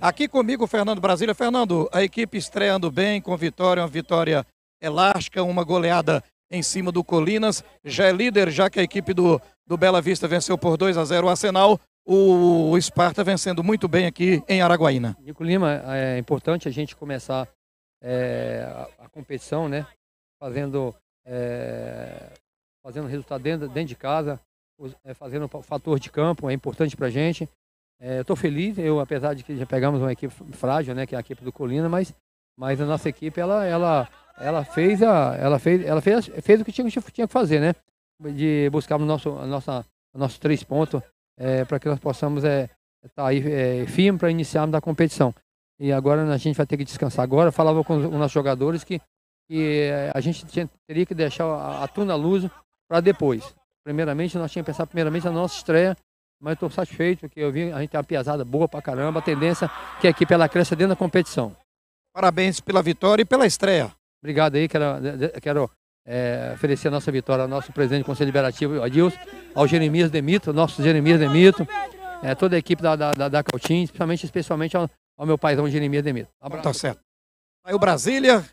Aqui comigo o Fernando Brasília. Fernando, a equipe estreando bem, com vitória, uma vitória elástica, uma goleada em cima do Colinas. Já é líder, já que a equipe do, do Bela Vista venceu por 2 a 0 o Arsenal. O, o Esparta vencendo muito bem aqui em Araguaína. Nico Lima, é importante a gente começar é, a, a, competição, né? Fazendo, é, fazendo resultado dentro, dentro de casa, é, fazendo fazendo fator de campo, é importante para a gente. É, Estou feliz, eu apesar de que já pegamos uma equipe frágil, né, que é a equipe do Colina, mas, mas a nossa equipe ela, ela, ela fez a, ela fez, ela fez, fez o que tinha, tinha que fazer, né, de buscar o nosso, a nossa, a nossos três pontos é, para que nós possamos é, tá aí é, firme para iniciarmos a competição. E agora a gente vai ter que descansar. Agora falava com os, os nossos jogadores que, que é, a gente tinha, teria que deixar a, a tuna para depois. Primeiramente nós tínhamos que pensar primeiramente na nossa estreia mas estou satisfeito que eu vi, a gente tem uma piazada boa pra caramba, a tendência é que a equipe ela cresça dentro da competição. Parabéns pela vitória e pela estreia. Obrigado aí, quero, quero é, oferecer a nossa vitória ao nosso presidente do Conselho Liberativo, Adilson, ao Jeremias Demito, nosso Jeremias Demito, é, toda a equipe da, da, da, da especialmente, especialmente ao, ao meu paizão Jeremias Demito. Um abraço. Tá certo. Aí o Brasília,